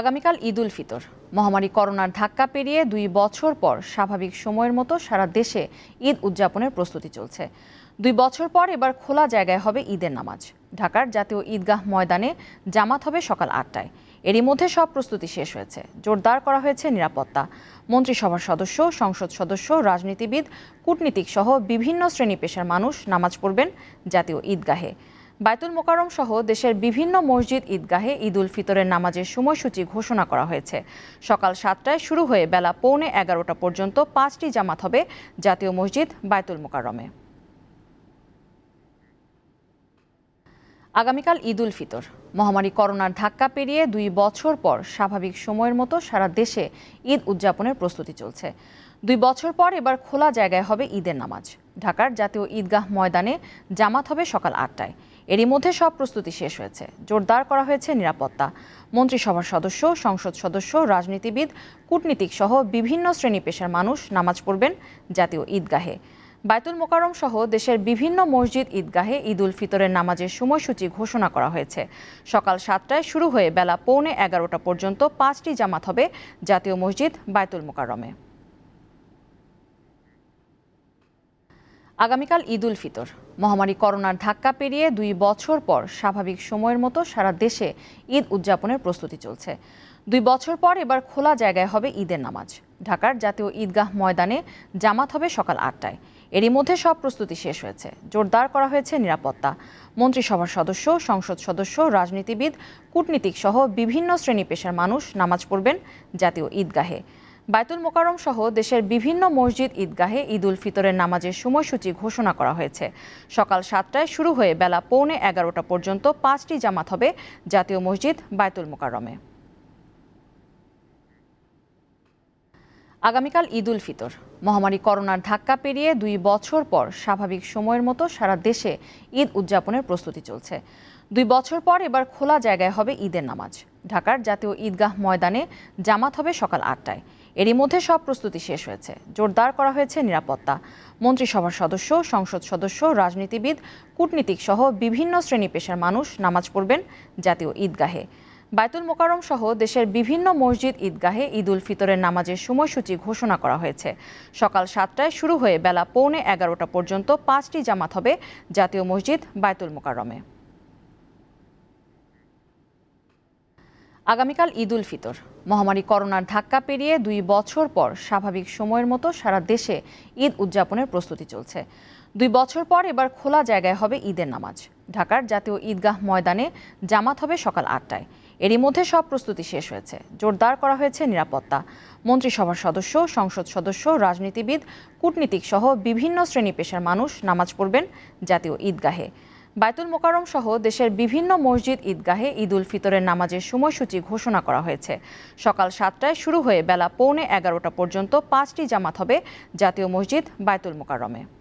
আগামীকাল ঈদ উল ফিতর মহামারী করোনার ধাক্কা পেরিয়ে দুই বছর পর স্বাভাবিক সময়ের মতো সারা দেশে ঈদ উদযাপনের প্রস্তুতি চলছে দুই বছর পর এবার খোলা জায়গায় হবে ঈদের নামাজ ঢাকার জাতীয় ঈদগাহ ময়দানে জামাত হবে সকাল আটটায় এরই মধ্যে সব প্রস্তুতি শেষ হয়েছে জোরদার করা হয়েছে নিরাপত্তা মন্ত্রিসভার সদস্য সংসদ সদস্য রাজনীতিবিদ কূটনীতিক সহ বিভিন্ন শ্রেণী পেশার মানুষ নামাজ পড়বেন জাতীয় ঈদগাহে বায়তুল মোকারম সহ দেশের বিভিন্ন মসজিদ ঈদগাহে ঈদ উল ফিতরের নামাজের সময়সূচি ঘোষণা করা হয়েছে সকাল সাতটায় শুরু হয়ে বেলা পৌনে এগারোটা পর্যন্ত পাঁচটি জামাত হবে জাতীয় মসজিদ বায়তুল মোকারমে আগামীকাল ঈদ উল ফিতর মহামারী করোনার ধাক্কা পেরিয়ে দুই বছর পর স্বাভাবিক সময়ের মতো সারা দেশে ঈদ উদযাপনের প্রস্তুতি চলছে দুই বছর পর এবার খোলা জায়গায় হবে ঈদের নামাজ ঢাকার জাতীয় ঈদগাহ ময়দানে জামাত হবে সকাল আটটায় এরই মধ্যে সব প্রস্তুতি শেষ হয়েছে জোরদার করা হয়েছে নিরাপত্তা মন্ত্রিসভার সদস্য সংসদ সদস্য রাজনীতিবিদ কূটনীতিক সহ বিভিন্ন শ্রেণী পেশার মানুষ নামাজ পড়বেন জাতীয় ঈদগাহে বায়তুল মোকারম সহ দেশের বিভিন্ন মসজিদ ঈদগাহে ঈদ উল ফিতরের নামাজের সময়সূচি ঘোষণা করা হয়েছে সকাল সাতটায় শুরু হয়ে বেলা পৌনে এগারোটা পর্যন্ত পাঁচটি জামাত হবে জাতীয় মসজিদ বায়তুল মোকারমে আগামীকাল ঈদ উল ফিতর মহামারী করোনার ধাক্কা পেরিয়ে দুই বছর পর স্বাভাবিক সময়ের মতো সারা দেশে ঈদ উদযাপনের প্রস্তুতি চলছে দুই বছর পর এবার খোলা জায়গায় হবে ঈদের নামাজ ঢাকার জাতীয় ঈদগাহ ময়দানে জামাত হবে সকাল আটটায় এরই মধ্যে সব প্রস্তুতি শেষ হয়েছে জোরদার করা হয়েছে নিরাপত্তা মন্ত্রিসভার সদস্য সংসদ সদস্য রাজনীতিবিদ কূটনীতিক সহ বিভিন্ন শ্রেণী পেশার মানুষ নামাজ পড়বেন জাতীয় ঈদগাহে বায়তুল মোকারম সহ দেশের বিভিন্ন মসজিদ ঈদগাহে ঈদ উল ফিতরের নামাজের সময়সূচি ঘোষণা করা হয়েছে সকাল সাতটায় শুরু হয়ে বেলা পৌনে এগারোটা পর্যন্ত পাঁচটি জামাত হবে জাতীয় মসজিদ বায়তুল মোকারমে আগামীকাল ঈদ উল ফিতর মহামারী করোনার ধাক্কা পেরিয়ে দুই বছর পর স্বাভাবিক সময়ের মতো সারা দেশে ঈদ উদযাপনের প্রস্তুতি চলছে দুই বছর পর এবার খোলা জায়গায় হবে ঈদের নামাজ ঢাকার জাতীয় ঈদগাহ ময়দানে জামাত হবে সকাল আটটায় এরই মধ্যে সব প্রস্তুতি শেষ হয়েছে জোরদার করা হয়েছে নিরাপত্তা মন্ত্রিসভার সদস্য সংসদ সদস্য রাজনীতিবিদ কূটনীতিক সহ বিভিন্ন শ্রেণী পেশার মানুষ নামাজ পড়বেন জাতীয় ঈদগাহে বায়তুল মোকারম সহ দেশের বিভিন্ন মসজিদ ঈদগাহে ঈদ উল ফিতরের নামাজের সময়সূচি ঘোষণা করা হয়েছে সকাল সাতটায় শুরু হয়ে বেলা পৌনে এগারোটা পর্যন্ত পাঁচটি জামাত হবে জাতীয় মসজিদ বায়তুল মোকারমে আগামীকাল ঈদ উল ফিতর মহামারী করোনার ধাক্কা পেরিয়ে দুই বছর পর স্বাভাবিক সময়ের মতো সারা দেশে ঈদ উদযাপনের প্রস্তুতি চলছে দুই বছর পর এবার খোলা জায়গায় হবে ঈদের নামাজ ঢাকার জাতীয় ঈদগাহ ময়দানে জামাত হবে সকাল আটটায় এরই মধ্যে সব প্রস্তুতি শেষ হয়েছে জোরদার করা হয়েছে নিরাপত্তা মন্ত্রিসভার সদস্য সংসদ সদস্য রাজনীতিবিদ কূটনীতিক সহ বিভিন্ন শ্রেণী পেশার মানুষ নামাজ পড়বেন জাতীয় ঈদগাহে বায়তুল মোকারম সহ দেশের বিভিন্ন মসজিদ ঈদগাহে ঈদ উল ফিতরের নামাজের সময়সূচি ঘোষণা করা হয়েছে সকাল সাতটায় শুরু হয়ে বেলা পৌনে এগারোটা পর্যন্ত পাঁচটি জামাত হবে জাতীয় মসজিদ বায়তুল মোকারমে